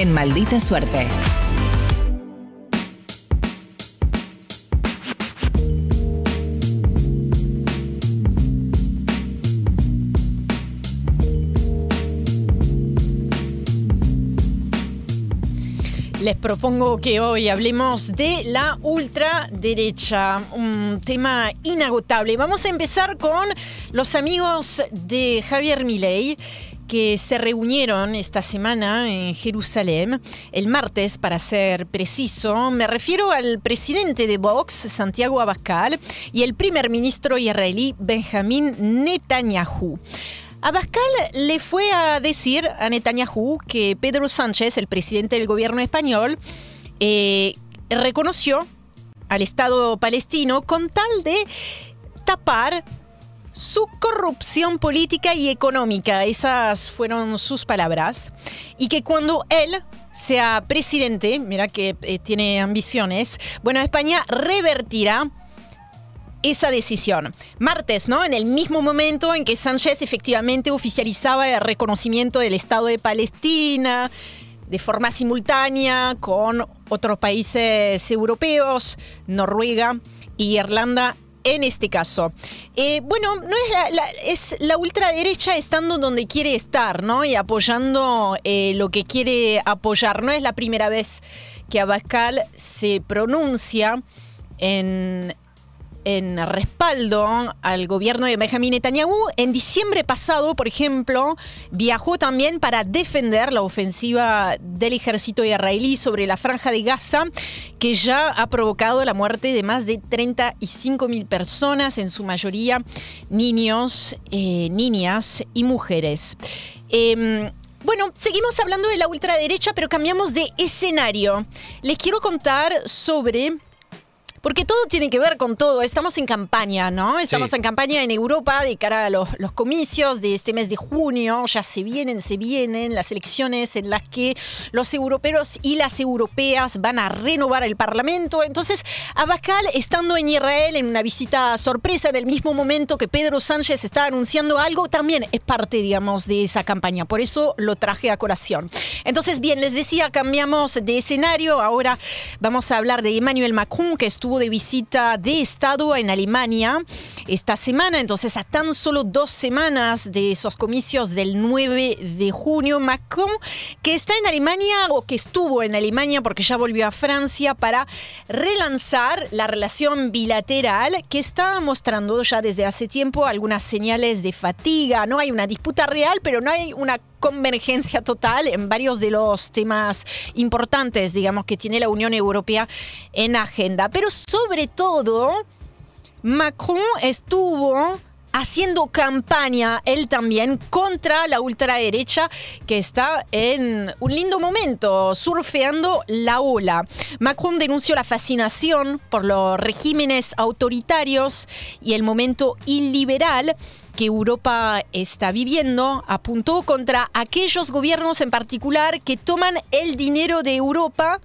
en Maldita Suerte. Les propongo que hoy hablemos de la ultraderecha, un tema inagotable. Vamos a empezar con los amigos de Javier Milei que se reunieron esta semana en Jerusalén, el martes para ser preciso. Me refiero al presidente de Vox, Santiago Abascal, y el primer ministro israelí, Benjamín Netanyahu. Abascal le fue a decir a Netanyahu que Pedro Sánchez, el presidente del gobierno español, eh, reconoció al Estado palestino con tal de tapar su corrupción política y económica. Esas fueron sus palabras. Y que cuando él sea presidente, mira que eh, tiene ambiciones, bueno, España revertirá esa decisión. Martes, ¿no? En el mismo momento en que Sánchez efectivamente oficializaba el reconocimiento del Estado de Palestina de forma simultánea con otros países europeos, Noruega y Irlanda en este caso. Eh, bueno, no es la, es la, ultraderecha estando donde quiere estar, ¿no? Y apoyando eh, lo que quiere apoyar. No es la primera vez que Abascal se pronuncia en, en respaldo al gobierno de Benjamin Netanyahu. En diciembre pasado, por ejemplo, viajó también para defender la ofensiva del ejército israelí sobre la franja de Gaza, que ya ha provocado la muerte de más de 35 mil personas, en su mayoría niños, eh, niñas y mujeres. Em, bueno, seguimos hablando de la ultraderecha, pero cambiamos de escenario. Les quiero contar sobre porque todo tiene que ver con todo. Estamos en campaña, ¿no? Estamos en campaña en Europa de cara a los, los, comicios de este mes de junio. Ya se vienen, se vienen las elecciones en las que los europeos y las europeas van a renovar el Parlamento. Entonces, Abascal, estando en Israel en una visita sorpresa, del mismo momento que Pedro Sánchez está anunciando algo, también es parte, digamos, de esa campaña. Por eso lo traje a corazón. Entonces, bien, les decía, cambiamos de escenario. Ahora vamos a hablar de Emmanuel Macron, que estuvo de visita de Estado en Alemania esta semana, entonces a tan solo dos semanas de esos comicios del 9 de junio, Macron, que está en Alemania o que estuvo en Alemania porque ya volvió a Francia para relanzar la relación bilateral que está mostrando ya desde hace tiempo algunas señales de fatiga, no hay una disputa real, pero no hay una convergencia total en varios de los temas importantes, digamos, que tiene la Unión Europea en agenda. Pero sobre todo, Macron estuvo haciendo campaña él también contra la ultraderecha que está en un lindo momento surfeando la ola. Macron denunció la fascinación por los regímenes autoritarios y el momento iliberal que Europa está viviendo, apuntó contra aquellos gobiernos en particular que toman el dinero de Europa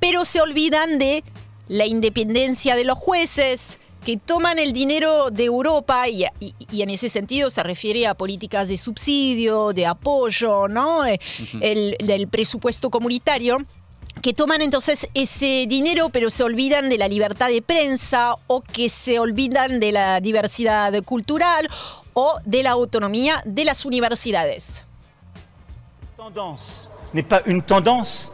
pero se olvidan de la independencia de los jueces, que toman el dinero de Europa y, en ese sentido se refiere a políticas de subsidio, de apoyo, ¿no? Eh, del presupuesto comunitario que toman entonces ese dinero pero se olvidan de la libertad de prensa o que se olvidan de la diversidad cultural o de la autonomía de las universidades. tendencia n'est pas une tendance,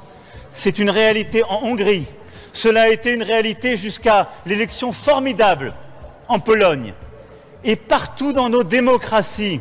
c'est une réalité en Hongrie. Cela a été une réalité jusqu'à l'élection formidable en Pologne et partout dans nos démocraties.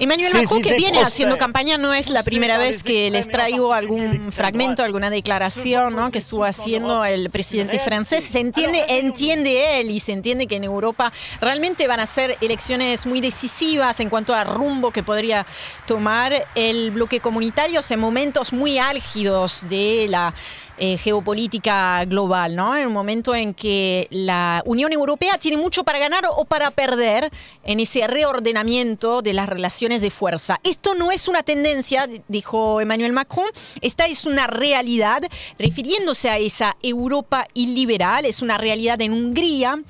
Emmanuel Macron, que viene haciendo campaña, no es la primera vez que les traigo algún fragmento, alguna declaración que estuvo haciendo el presidente francés. Se entiende, entiende él y se entiende que en Europa realmente van a ser elecciones muy decisivas en cuanto a rumbo que podría tomar el bloque comunitario en momentos muy álgidos de la eh, geopolítica global, ¿no? En un momento en que la Unión Europea tiene mucho para ganar o para perder en ese reordenamiento de las relaciones de fuerza. Esto no es una tendencia, dijo Emmanuel Macron, esta es una realidad, refiriéndose a esa Europa iliberal es una realidad en Hungría,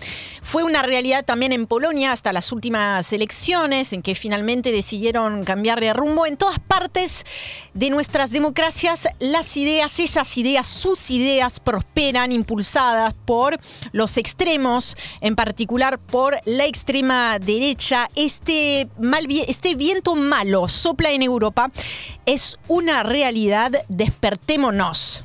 fue una realidad también en Polonia hasta las últimas elecciones, en que finalmente decidieron cambiar de rumbo. En todas partes de nuestras democracias, las ideas, esas ideas sus ideas prosperan impulsadas por los extremos, en particular por la extrema derecha. Este, mal, este viento malo sopla en Europa. Es una realidad, despertémonos.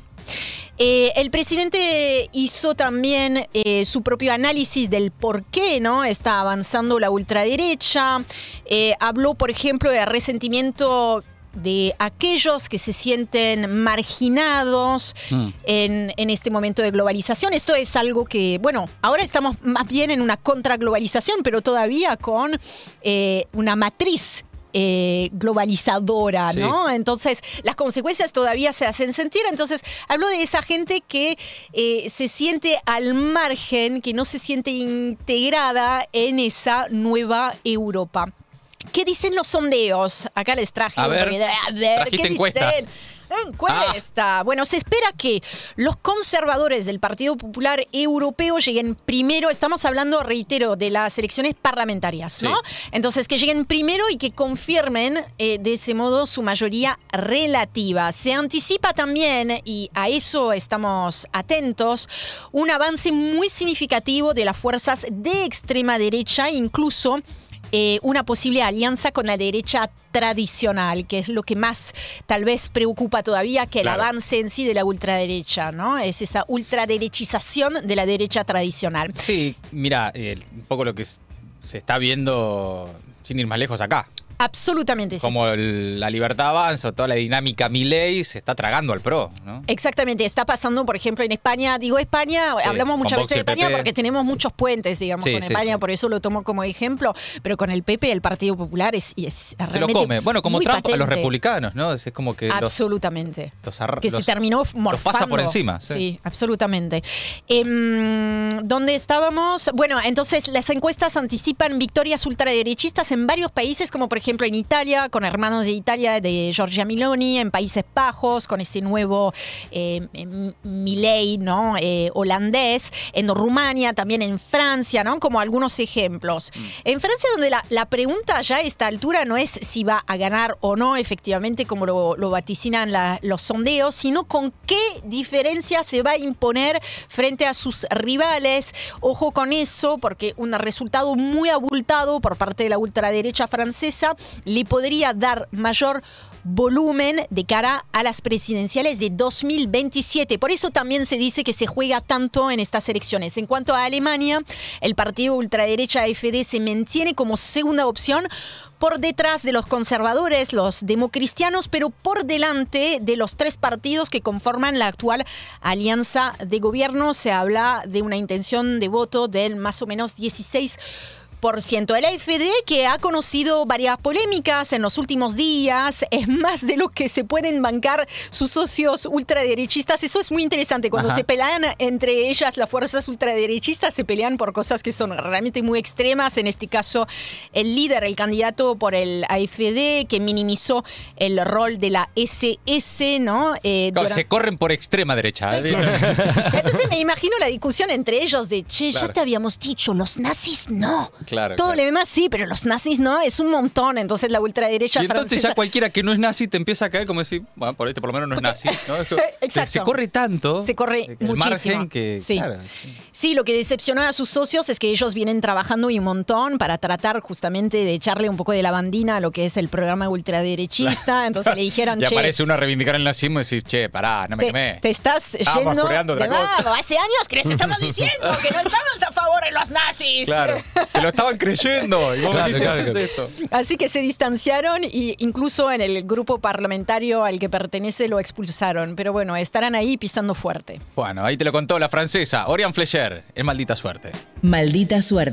Eh, el presidente hizo también eh, su propio análisis del por qué ¿no? está avanzando la ultraderecha. Eh, habló, por ejemplo, de resentimiento de aquellos que se sienten marginados mm. en, este momento de globalización. Esto es algo que, bueno, ahora estamos más bien en una contraglobalización, pero todavía con eh, una matriz eh, globalizadora, ¿no? Entonces, las consecuencias todavía se hacen sentir. Entonces, hablo de esa gente que eh, se siente al margen, que no se siente integrada en esa nueva Europa. ¿Qué dicen los sondeos? Acá les traje. A ver, ¿qué encuestas. Encuesta. Ah. Bueno, se espera que los conservadores del Partido Popular Europeo lleguen primero. Estamos hablando, reitero, de las elecciones parlamentarias, ¿no? Entonces, que lleguen primero y que confirmen eh, de ese modo su mayoría relativa. Se anticipa también, y a eso estamos atentos, un avance muy significativo de las fuerzas de extrema derecha, incluso eh, una posible alianza con la derecha tradicional, que es lo que más tal vez preocupa todavía que el avance en sí de la ultraderecha, ¿no? Es esa ultraderechización de la derecha tradicional. Sí, mira, eh, un poco lo que se está viendo sin ir más lejos acá. Absolutamente. Como la libertad avanza, toda la dinámica Milei se está tragando al PRO, ¿no? Exactamente, está pasando, por ejemplo, en España, digo España, hablamos muchas veces de España porque tenemos muchos puentes, digamos, con España, por eso lo tomo como ejemplo, pero con el PP, el Partido Popular, es, es realmente Se lo come, bueno, como Trump a los republicanos, ¿no? Es como que... Absolutamente. Los, los que se terminó morfando. Los pasa por encima. Sí, absolutamente. Em, ¿Dónde estábamos? Bueno, entonces las encuestas anticipan victorias ultraderechistas en varios países, como por ejemplo ejemplo, en Italia, con hermanos de Italia de Giorgia Miloni, en Países Bajos, con ese nuevo eh, em, ¿no? Eh, holandés, en Rumania, también en Francia, ¿no? como algunos ejemplos. Mm. En Francia, donde la, pregunta ya a esta altura no es si va a ganar o no, efectivamente, como lo, vaticinan los sondeos, sino con qué diferencia se va a imponer frente a sus rivales. Ojo con eso, porque un resultado muy abultado por parte de la ultraderecha francesa le podría dar mayor volumen de cara a las presidenciales de 2027. Por eso también se dice que se juega tanto en estas elecciones. En cuanto a Alemania, el partido ultraderecha AfD se mantiene como segunda opción por detrás de los conservadores, los democristianos, pero por delante de los tres partidos que conforman la actual alianza de gobierno. Se habla de una intención de voto del más o menos 16 el AFD, que ha conocido varias polémicas en los últimos días, es más de lo que se pueden bancar sus socios ultraderechistas. Eso es muy interesante. Cuando se pelean entre ellas las fuerzas ultraderechistas, se pelean por cosas que son realmente muy extremas. En este caso, el líder, el candidato por el AFD, que minimizó el rol de la SS, ¿no? Eh, se corren por extrema derecha. ¿eh? Entonces me imagino la discusión entre ellos de, che, ya te habíamos dicho, los nazis no. Todo le lo sí, pero los nazis no, es un montón. Entonces la ultraderecha. Y entonces ya cualquiera que no es nazi te empieza a caer como decir, bueno, por este por lo menos no es nazi. Se corre tanto. Se corre Margen sí. lo que decepcionó a sus socios es que ellos vienen trabajando y un montón para tratar justamente de echarle un poco de lavandina a lo que es el programa ultraderechista. Entonces le dijeron, y aparece uno a reivindicar el nazismo y decir, che, pará, no me quemé. Te estás yendo. De Hace años que les estamos diciendo que no estamos los nazis! Claro, se lo estaban creyendo. Así que se distanciaron e incluso en el grupo parlamentario al que pertenece lo expulsaron. Pero bueno, estarán ahí pisando fuerte. Bueno, ahí te lo contó la francesa, Oriane Flecher, es Maldita Suerte. Maldita Suerte.